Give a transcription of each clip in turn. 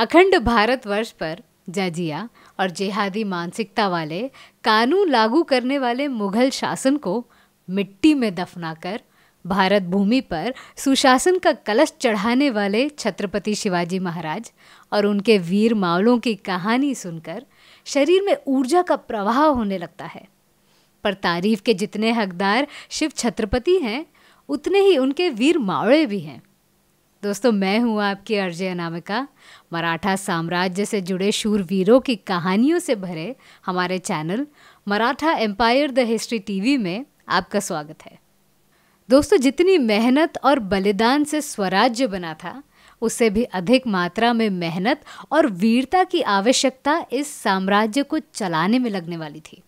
अखंड भारतवर्ष पर जजिया और जिहादी मानसिकता वाले कानून लागू करने वाले मुगल शासन को मिट्टी में दफनाकर भारत भूमि पर सुशासन का कलश चढ़ाने वाले छत्रपति शिवाजी महाराज और उनके वीर मावलों की कहानी सुनकर शरीर में ऊर्जा का प्रवाह होने लगता है पर तारीफ के जितने हकदार शिव छत्रपति हैं उतने ही उनके वीर मावड़े भी हैं दोस्तों मैं हूँ आपकी अर्जय अनामिका मराठा साम्राज्य से जुड़े शूरवीरों की कहानियों से भरे हमारे channel Maratha empire the history TV में आपका स्वागत है दोस्तों जितनी मेहनत और बलिदान से स्वराज्य बना था उससे भी अधिक मात्रा में मेहनत और वीरता की आवश्यकता इस साम्राज्य को चलाने में लगने वाली थी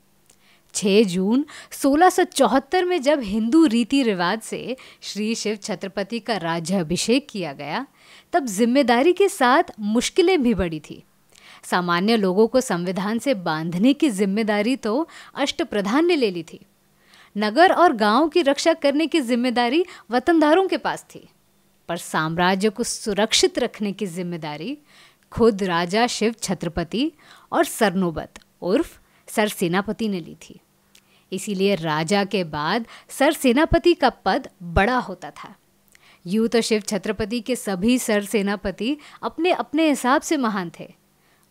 6 जून 1674 में जब हिंदू रीति रिवाज से श्री शिव छत्रपति का राज्याभिषेक किया गया तब जिम्मेदारी के साथ मुश्किलें भी बड़ी थी सामान्य लोगों को संविधान से बांधने की जिम्मेदारी तो अष्ट प्रधान ने ले ली थी नगर और गांव की रक्षा करने की जिम्मेदारी वतनदारों के पास थी पर साम्राज्य को सुरक्षित रखने की जिम्मेदारी खुद राजा शिव छत्रपति और सरनोबत उर्फ सर सेनापति ने ली थी इसीलिए राजा के बाद सर सेनापति का पद बड़ा होता था यूँ तो शिव छत्रपति के सभी सर सेनापति अपने अपने हिसाब से महान थे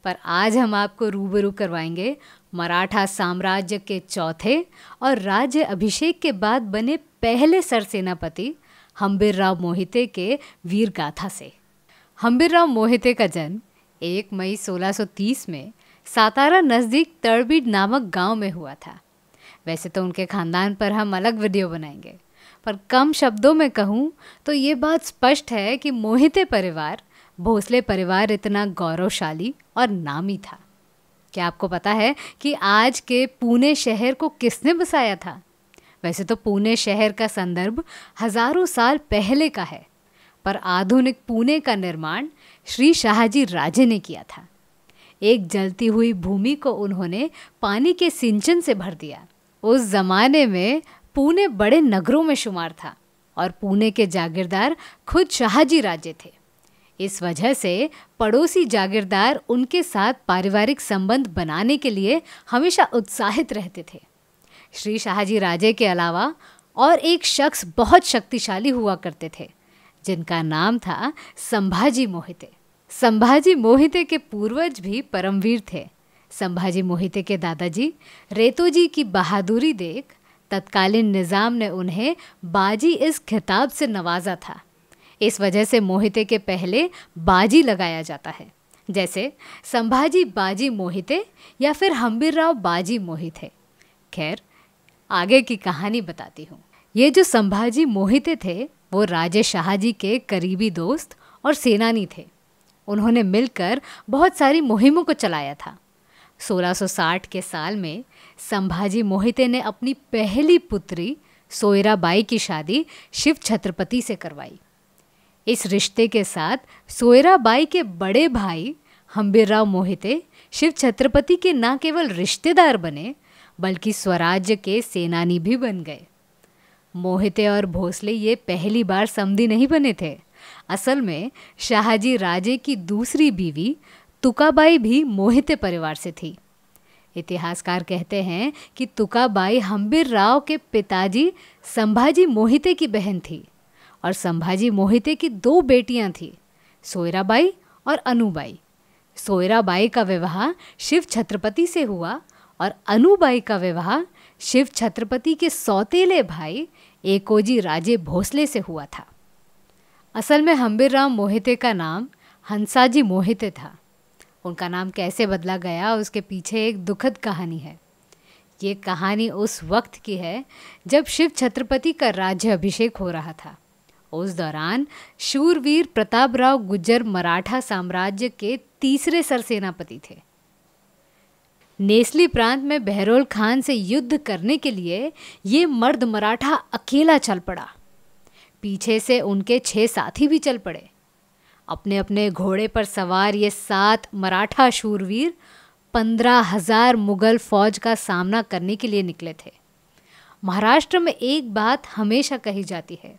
पर आज हम आपको रूबरू करवाएंगे मराठा साम्राज्य के चौथे और राज्य अभिषेक के बाद बने पहले सर सेनापति हम्बिर राव मोहिते के वीर गाथा से हम्बिर राव मोहिते का जन्म 1 मई 1630 में सातारा नज़दीक तड़बीड नामक गांव में हुआ था वैसे तो उनके खानदान पर हम अलग वीडियो बनाएंगे पर कम शब्दों में कहूँ तो ये बात स्पष्ट है कि मोहिते परिवार भोसले परिवार इतना गौरवशाली और नामी था क्या आपको पता है कि आज के पुणे शहर को किसने बसाया था वैसे तो पुणे शहर का संदर्भ हजारों साल पहले का है पर आधुनिक पुणे का निर्माण श्री शाहजी राजे ने किया था एक जलती हुई भूमि को उन्होंने पानी के सिंचन से भर दिया उस जमाने में पुणे बड़े नगरों में शुमार था और पुणे के जागीरदार खुद शाहजी राजे थे इस वजह से पड़ोसी जागीरदार उनके साथ पारिवारिक संबंध बनाने के लिए हमेशा उत्साहित रहते थे श्री शाहजी राजे के अलावा और एक शख्स बहुत शक्तिशाली हुआ करते थे जिनका नाम था संभाजी मोहिते संभाजी मोहिते के पूर्वज भी परमवीर थे संभाजी मोहिते के दादाजी रेतोजी की बहादुरी देख तत्कालीन निज़ाम ने उन्हें बाजी इस खिताब से नवाजा था इस वजह से मोहिते के पहले बाजी लगाया जाता है जैसे संभाजी बाजी मोहिते या फिर हम्बीर राव बाजी मोहिते खैर आगे की कहानी बताती हूँ ये जो संभाजी मोहिते थे वो राजे शाहजी के करीबी दोस्त और सेनानी थे उन्होंने मिलकर बहुत सारी मुहिमों को चलाया था 1660 के साल में संभाजी मोहिते ने अपनी पहली पुत्री सोयराबाई की शादी शिव छत्रपति से करवाई इस रिश्ते के साथ सोयराबाई के बड़े भाई हम्बीरराव मोहिते शिव छत्रपति के न केवल रिश्तेदार बने बल्कि स्वराज्य के सेनानी भी बन गए मोहिते और भोसले ये पहली बार समधि नहीं बने थे असल में शाहजी राजे की दूसरी बीवी तुकाबाई भी मोहिते परिवार से थी इतिहासकार कहते हैं कि तुकाबाई हम्बिर राव के पिताजी संभाजी मोहिते की बहन थी और संभाजी मोहिते की दो बेटियां थीं सोयराबाई और अनुबाई सोयराबाई का विवाह शिव छत्रपति से हुआ और अनुबाई का विवाह शिव छत्रपति के सौतेले भाई एकोजी राजे भोसले से हुआ था असल में राम मोहिते का नाम हंसाजी मोहिते था उनका नाम कैसे बदला गया उसके पीछे एक दुखद कहानी है ये कहानी उस वक्त की है जब शिव छत्रपति का राज्य अभिषेक हो रहा था उस दौरान शूरवीर प्रताप राव गुज्जर मराठा साम्राज्य के तीसरे सरसेनापति थे नेस्ली प्रांत में बहरोल खान से युद्ध करने के लिए ये मर्द मराठा अकेला चल पड़ा पीछे से उनके छह साथी भी चल पड़े अपने अपने घोड़े पर सवार ये सात मराठा शूरवीर पंद्रह हजार मुगल फौज का सामना करने के लिए निकले थे महाराष्ट्र में एक बात हमेशा कही जाती है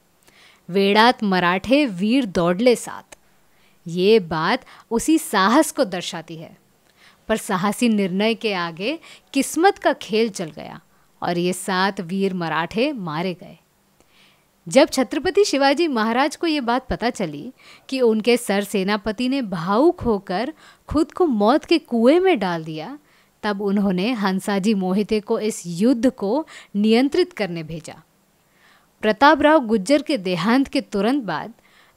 वेड़ात मराठे वीर दौड़ले साथ ये बात उसी साहस को दर्शाती है पर साहसी निर्णय के आगे किस्मत का खेल चल गया और ये सात वीर मराठे मारे गए जब छत्रपति शिवाजी महाराज को ये बात पता चली कि उनके सर सेनापति ने भावुक होकर खुद को मौत के कुएं में डाल दिया तब उन्होंने हंसाजी मोहिते को इस युद्ध को नियंत्रित करने भेजा प्रतापराव गुज्जर के देहांत के तुरंत बाद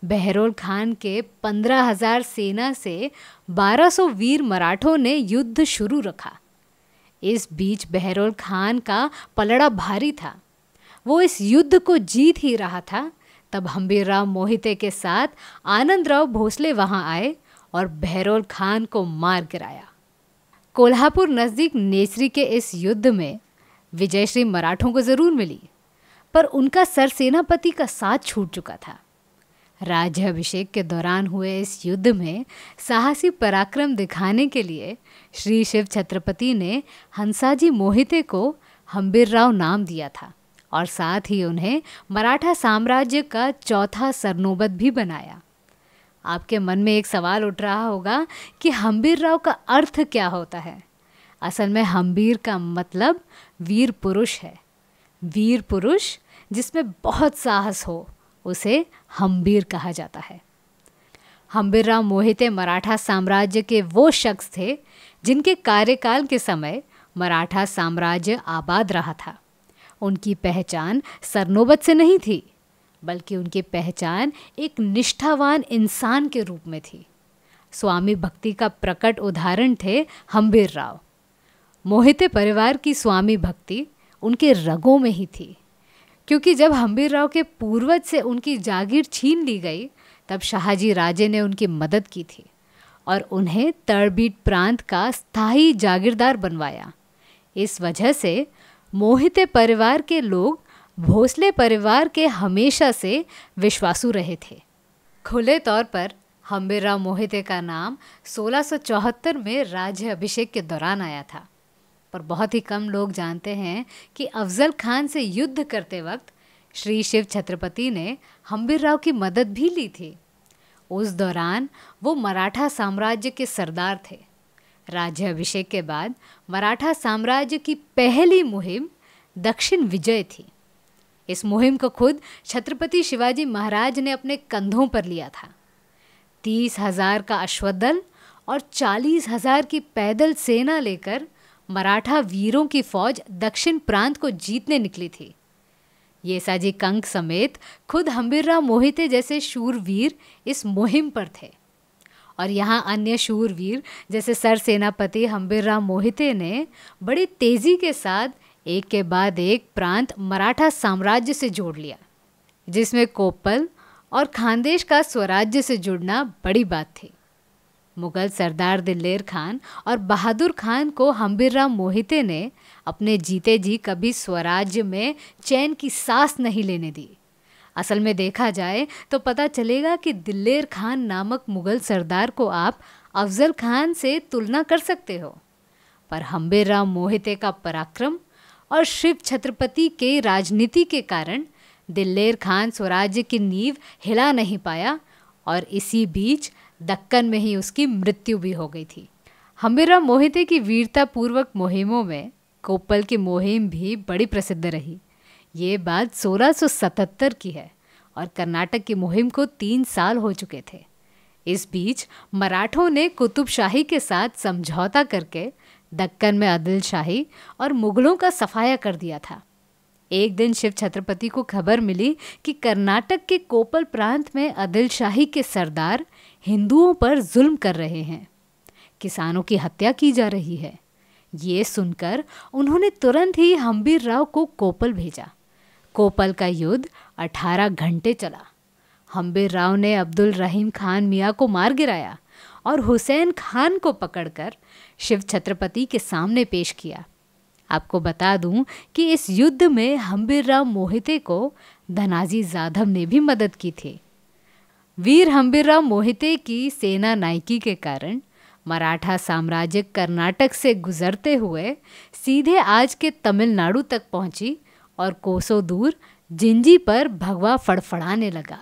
बहरोल खान के पंद्रह हजार सेना से 1200 वीर मराठों ने युद्ध शुरू रखा इस बीच बहरोल खान का पलड़ा भारी था वो इस युद्ध को जीत ही रहा था तब हम्बीर राव मोहिते के साथ आनंद राव भोसले वहां आए और बहरोल खान को मार गिराया कोल्हापुर नज़दीक नेसरी के इस युद्ध में विजयश्री मराठों को ज़रूर मिली पर उनका सरसेनापति का साथ छूट चुका था राज्य अभिषेक के दौरान हुए इस युद्ध में साहसी पराक्रम दिखाने के लिए श्री शिव छत्रपति ने हंसाजी मोहिते को हम्बीर राव नाम दिया था और साथ ही उन्हें मराठा साम्राज्य का चौथा सरनोबत भी बनाया आपके मन में एक सवाल उठ रहा होगा कि हम्बीर राव का अर्थ क्या होता है असल में हम्बीर का मतलब वीर पुरुष है वीर पुरुष जिसमें बहुत साहस हो उसे हम्बीर कहा जाता है हम्बीर राव मोहिते मराठा साम्राज्य के वो शख्स थे जिनके कार्यकाल के समय मराठा साम्राज्य आबाद रहा था उनकी पहचान सरनोबत से नहीं थी बल्कि उनकी पहचान एक निष्ठावान इंसान के रूप में थी स्वामी भक्ति का प्रकट उदाहरण थे हम्बीर राव मोहिते परिवार की स्वामी भक्ति उनके रगों में ही थी क्योंकि जब हम्बीर राव के पूर्वज से उनकी जागीर छीन ली गई तब शाहजी राजे ने उनकी मदद की थी और उन्हें तड़बीट प्रांत का स्थायी जागीरदार बनवाया इस वजह से मोहित परिवार के लोग भोसले परिवार के हमेशा से विश्वासु रहे थे खुले तौर पर हम्बिरा मोहिते का नाम 1674 में राज्य अभिषेक के दौरान आया था पर बहुत ही कम लोग जानते हैं कि अफजल खान से युद्ध करते वक्त श्री शिव छत्रपति ने राव की मदद भी ली थी उस दौरान वो मराठा साम्राज्य के सरदार थे अभिषेक के बाद मराठा साम्राज्य की पहली मुहिम दक्षिण विजय थी इस मुहिम को खुद छत्रपति शिवाजी महाराज ने अपने कंधों पर लिया था तीस हजार का अश्वदल और चालीस हजार की पैदल सेना लेकर मराठा वीरों की फौज दक्षिण प्रांत को जीतने निकली थी ये साजी कंक समेत खुद हम्बिर मोहिते जैसे शूरवीर इस मुहिम पर थे और यहाँ अन्य शूरवीर जैसे सर सेनापति राम मोहिते ने बड़ी तेज़ी के साथ एक के बाद एक प्रांत मराठा साम्राज्य से जोड़ लिया जिसमें कोप्पल और खानदेश का स्वराज्य से जुड़ना बड़ी बात थी मुगल सरदार दिलेर खान और बहादुर खान को राम मोहिते ने अपने जीते जी कभी स्वराज्य में चैन की सांस नहीं लेने दी असल में देखा जाए तो पता चलेगा कि दिल्लेर खान नामक मुग़ल सरदार को आप अफजल खान से तुलना कर सकते हो पर राम मोहिते का पराक्रम और शिव छत्रपति के राजनीति के कारण दिल्लेर खान स्वराज्य की नींव हिला नहीं पाया और इसी बीच दक्कन में ही उसकी मृत्यु भी हो गई थी हमेरा मोहिते की वीरतापूर्वक मुहिमों में कोप्पल की मुहिम भी बड़ी प्रसिद्ध रही ये बात 1677 की है और कर्नाटक की मुहिम को तीन साल हो चुके थे इस बीच मराठों ने कुतुबशाही के साथ समझौता करके दक्कन में अदिल शाही और मुगलों का सफाया कर दिया था एक दिन शिव छत्रपति को खबर मिली कि कर्नाटक के कोपल प्रांत में अदिल शाही के सरदार हिंदुओं पर जुल्म कर रहे हैं किसानों की हत्या की जा रही है ये सुनकर उन्होंने तुरंत ही हम्बीर राव को कोपल भेजा कोपल का युद्ध 18 घंटे चला हम्बीर राव ने अब्दुल रहीम खान मियाँ को मार गिराया और हुसैन खान को पकड़कर शिव छत्रपति के सामने पेश किया आपको बता दूं कि इस युद्ध में हम्बिर राव मोहिते को धनाजी जाधव ने भी मदद की थी वीर हम्बिर राव मोहिते की सेना नायकी के कारण मराठा साम्राज्य कर्नाटक से गुजरते हुए सीधे आज के तमिलनाडु तक पहुंची और कोसों दूर जिंजी पर भगवा फड़फड़ाने लगा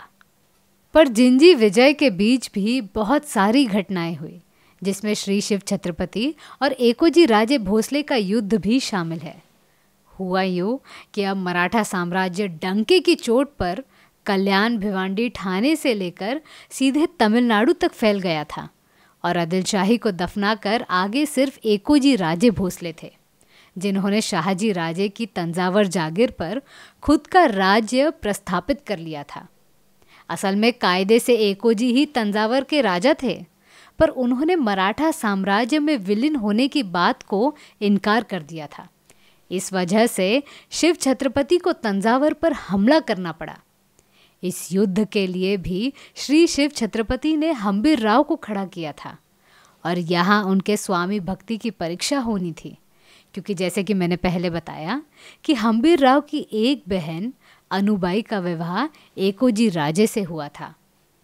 पर जिंजी विजय के बीच भी बहुत सारी घटनाएं हुई जिसमें श्री शिव छत्रपति और एकोजी राजे भोसले का युद्ध भी शामिल है हुआ यूँ कि अब मराठा साम्राज्य डंके की चोट पर कल्याण भिवांडी ठाणे से लेकर सीधे तमिलनाडु तक फैल गया था और आदिलशाही को दफनाकर आगे सिर्फ एकोजी राजे भोसले थे जिन्होंने शाहजी राजे की तंजावर जागीर पर खुद का राज्य प्रस्थापित कर लिया था असल में कायदे से एकोजी ही तंजावर के राजा थे पर उन्होंने मराठा साम्राज्य में विलीन होने की बात को इनकार कर दिया था इस वजह से शिव छत्रपति को तंजावर पर हमला करना पड़ा इस युद्ध के लिए भी श्री शिव छत्रपति ने हम्बीर राव को खड़ा किया था और यहाँ उनके स्वामी भक्ति की परीक्षा होनी थी क्योंकि जैसे कि मैंने पहले बताया कि हम्बीर राव की एक बहन अनुबाई का विवाह एकोजी राजे से हुआ था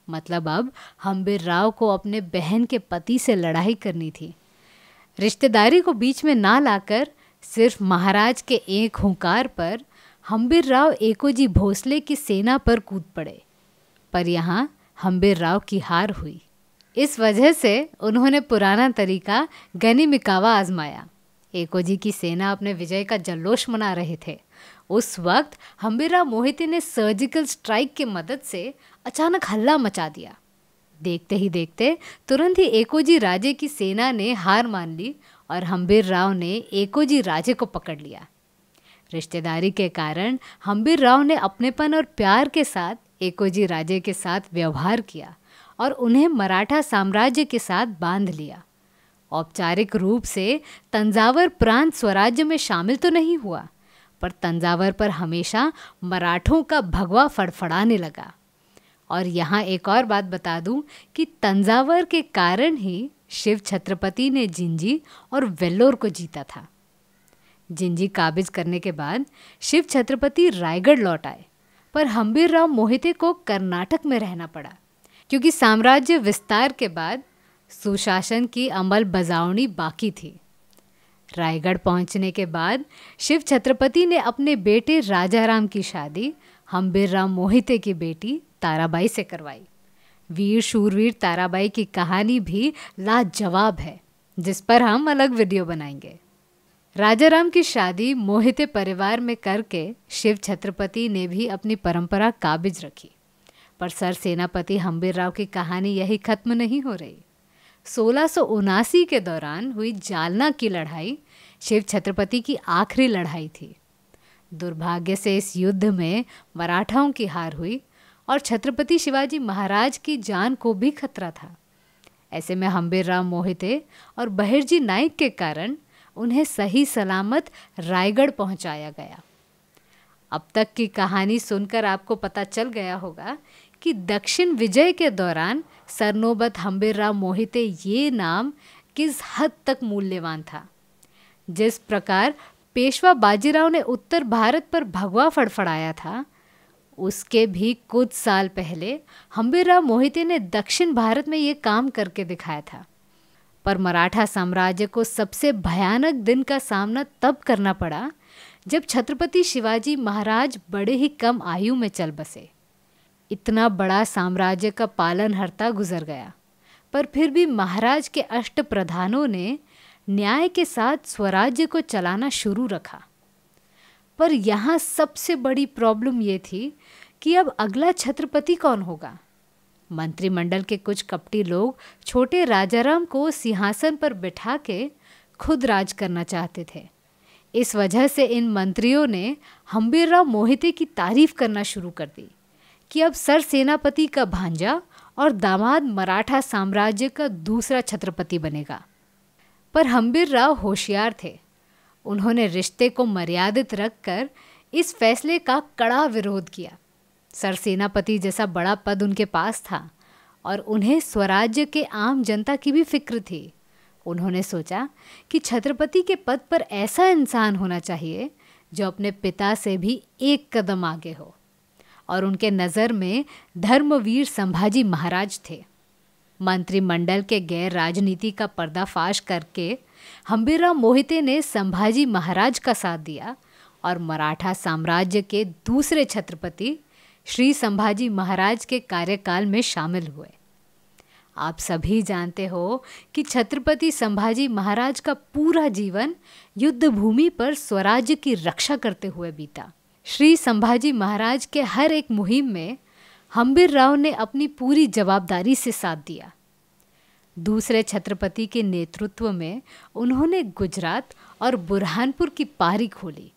मतलब अब हम्बीर राव को अपने बहन के पति से लड़ाई करनी थी रिश्तेदारी को बीच में ना लाकर सिर्फ महाराज के एक हुंकार पर हम्बीर राव एकोजी भोसले की सेना पर कूद पड़े पर यहाँ हम्बीर राव की हार हुई इस वजह से उन्होंने पुराना तरीका गनी मिकावा आजमाया एकोजी की सेना अपने विजय का जल्लोष मना रहे थे उस वक्त हम्बीरा मोहिती ने सर्जिकल स्ट्राइक की मदद से अचानक हल्ला मचा दिया देखते ही देखते तुरंत ही एकोजी राजे की सेना ने हार मान ली और हम्बीर राव ने एकोजी राजे को पकड़ लिया रिश्तेदारी के कारण हम्बीर राव ने अपनेपन और प्यार के साथ एकोजी राजे के साथ व्यवहार किया और उन्हें मराठा साम्राज्य के साथ बांध लिया औपचारिक रूप से तंजावर प्रांत स्वराज्य में शामिल तो नहीं हुआ पर तंजावर पर हमेशा मराठों का भगवा फड़फड़ाने लगा और यहाँ एक और बात बता दूं कि तंजावर के कारण ही शिव छत्रपति ने जिंजी और वेल्लोर को जीता था जिंजी काबिज करने के बाद शिव छत्रपति रायगढ़ लौट आए पर हम्बीर राव मोहिते को कर्नाटक में रहना पड़ा क्योंकि साम्राज्य विस्तार के बाद सुशासन की अमल बजावनी बाकी थी रायगढ़ पहुंचने के बाद शिव छत्रपति ने अपने बेटे राजाराम की शादी हम्बिर राम मोहिते की बेटी ताराबाई से करवाई वीर शूरवीर ताराबाई की कहानी भी लाजवाब है जिस पर हम अलग वीडियो बनाएंगे राजाराम की शादी मोहिते परिवार में करके शिव छत्रपति ने भी अपनी परंपरा काबिज रखी पर सर सेनापति हम्बीर राव की कहानी यही खत्म नहीं हो रही सोलह के दौरान हुई जालना की लड़ाई शिव छत्रपति की आखिरी लड़ाई थी दुर्भाग्य से इस युद्ध में मराठाओं की हार हुई और छत्रपति शिवाजी महाराज की जान को भी खतरा था ऐसे में हम्बीर राम मोहिते और बहिर्जी नाइक के कारण उन्हें सही सलामत रायगढ़ पहुंचाया गया अब तक की कहानी सुनकर आपको पता चल गया होगा कि दक्षिण विजय के दौरान सरनोबत हम्बिर्रा मोहिते ये नाम किस हद तक मूल्यवान था जिस प्रकार पेशवा बाजीराव ने उत्तर भारत पर भगवा फड़फड़ाया था उसके भी कुछ साल पहले हम्बिरराव मोहिते ने दक्षिण भारत में ये काम करके दिखाया था पर मराठा साम्राज्य को सबसे भयानक दिन का सामना तब करना पड़ा जब छत्रपति शिवाजी महाराज बड़े ही कम आयु में चल बसे इतना बड़ा साम्राज्य का हरता गुजर गया पर फिर भी महाराज के अष्ट प्रधानों ने न्याय के साथ स्वराज्य को चलाना शुरू रखा पर यहाँ सबसे बड़ी प्रॉब्लम ये थी कि अब अगला छत्रपति कौन होगा मंत्रिमंडल के कुछ कपटी लोग छोटे राजाराम को सिंहासन पर बिठा के खुद राज करना चाहते थे इस वजह से इन मंत्रियों ने राव मोहिते की तारीफ करना शुरू कर दी कि अब सर सेनापति का भांजा और दामाद मराठा साम्राज्य का दूसरा छत्रपति बनेगा पर हम्बिर राव होशियार थे उन्होंने रिश्ते को मर्यादित रखकर इस फैसले का कड़ा विरोध किया सर सेनापति जैसा बड़ा पद उनके पास था और उन्हें स्वराज्य के आम जनता की भी फिक्र थी उन्होंने सोचा कि छत्रपति के पद पर ऐसा इंसान होना चाहिए जो अपने पिता से भी एक कदम आगे हो और उनके नज़र में धर्मवीर संभाजी महाराज थे मंत्रिमंडल के गैर राजनीति का पर्दाफाश करके हम्बीराव मोहिते ने संभाजी महाराज का साथ दिया और मराठा साम्राज्य के दूसरे छत्रपति श्री संभाजी महाराज के कार्यकाल में शामिल हुए आप सभी जानते हो कि छत्रपति संभाजी महाराज का पूरा जीवन युद्ध भूमि पर स्वराज्य की रक्षा करते हुए बीता श्री संभाजी महाराज के हर एक मुहिम में हम्बिर राव ने अपनी पूरी जवाबदारी से साथ दिया दूसरे छत्रपति के नेतृत्व में उन्होंने गुजरात और बुरहानपुर की पारी खोली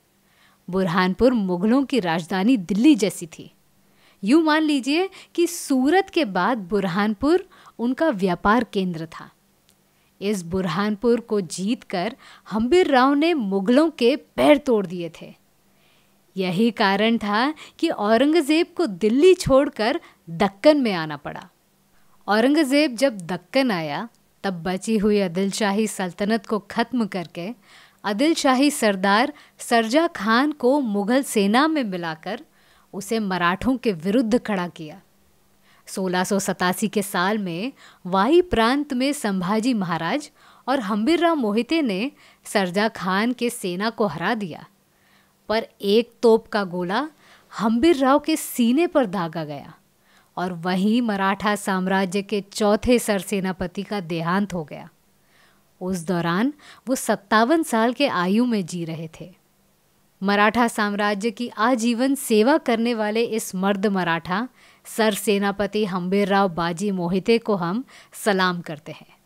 बुरहानपुर मुगलों की राजधानी दिल्ली जैसी थी यूँ मान लीजिए कि सूरत के बाद बुरहानपुर उनका व्यापार केंद्र था इस बुरहानपुर को जीतकर हम्बीर राव ने मुगलों के पैर तोड़ दिए थे यही कारण था कि औरंगज़ेब को दिल्ली छोड़कर दक्कन में आना पड़ा औरंगज़ेब जब दक्कन आया तब बची हुई अदिलशाही सल्तनत को ख़त्म करके अदिलशाही सरदार सरजा खान को मुग़ल सेना में मिलाकर उसे मराठों के विरुद्ध खड़ा किया सोलह के साल में वाई प्रांत में संभाजी महाराज और हम्बिरराव मोहिते ने सरजा खान के सेना को हरा दिया पर एक तोप का गोला हम्बीर राव के सीने पर दागा गया और वहीं मराठा साम्राज्य के चौथे सरसेनापति का देहांत हो गया उस दौरान वो सत्तावन साल के आयु में जी रहे थे मराठा साम्राज्य की आजीवन सेवा करने वाले इस मर्द मराठा सर सेनापति हम्बीर राव बाजी मोहिते को हम सलाम करते हैं